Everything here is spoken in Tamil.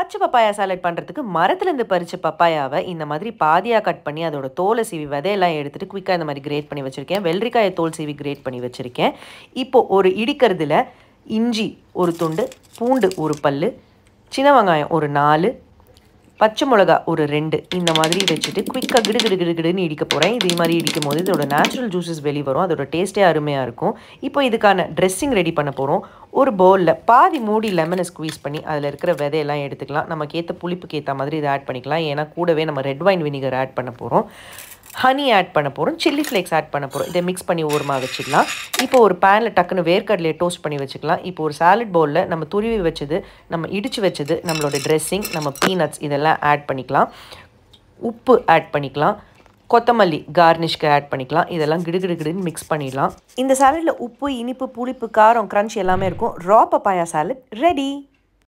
பச்சை பப்பாயா சாலட் பண்ணுறதுக்கு மரத்துலேருந்து பறித்த பப்பாயாவை இந்த மாதிரி பாதியாக கட் பண்ணி அதோட தோலை சீவி விதையெல்லாம் எடுத்துகிட்டு குயிக்காக இந்த மாதிரி கிரேட் பண்ணி வச்சுருக்கேன் வெள்ளரிக்காயை தோல் சீவி கிரேட் பண்ணி வச்சுருக்கேன் இப்போது ஒரு இடிக்கிறதுல இஞ்சி ஒரு துண்டு பூண்டு ஒரு பல் சின்ன வெங்காயம் ஒரு நாலு பச்சை மிளகா ஒரு ரெண்டு இந்த மாதிரி வச்சுட்டு குயிக்காக கிடு கிடு கிடு கிடுன்னு இடிக்க போகிறேன் இதே மாதிரி இடிக்கும் போது இதோட நேச்சுரல் ஜூஸஸ் வெளி வரும் அதோட டேஸ்ட்டே அருமையாக இருக்கும் இப்போ இதுக்கான ட்ரெஸ்ஸிங் ரெடி பண்ண போகிறோம் ஒரு பவுலில் பாதி மூடி லெமனை ஸ்குவீஸ் பண்ணி அதில் இருக்கிற விதையெல்லாம் எடுத்துக்கலாம் நமக்கு ஏற்ற புளிப்புக்கு ஏற்ற மாதிரி இதை ஆட் பண்ணிக்கலாம் ஏன்னா கூடவே நம்ம ரெட் வைன் வினிகர் ஆட் பண்ண போகிறோம் ஹனி ஆட் பண்ண போகிறோம் சில்லி ஃப்ளேக்ஸ் ஆட் பண்ண போகிறோம் இதை மிக்ஸ் பண்ணி ஊரமாக வச்சுக்கலாம் இப்போ ஒரு பேனில் டக்குன்னு வேர்க்கடலையை டோஸ்ட் பண்ணி வச்சுக்கலாம் இப்போ ஒரு சாலட் பவுலில் நம்ம துருவி வச்சது நம்ம இடித்து வச்சது நம்மளோட ட்ரெஸ்ஸிங் நம்ம பீனட்ஸ் இதெல்லாம் ஆட் பண்ணிக்கலாம் உப்பு ஆட் பண்ணிக்கலாம் கொத்தமல்லி கார்னிஷ்க்கு ஆட் பண்ணிக்கலாம் இதெல்லாம் கிடுகிடுகிடுன்னு மிக்ஸ் பண்ணிடலாம் இந்த சாலடில் உப்பு இனிப்பு புளிப்பு காரம் க்ரன்ச் எல்லாமே இருக்கும் ரா பப்பாயா சாலட் ரெடி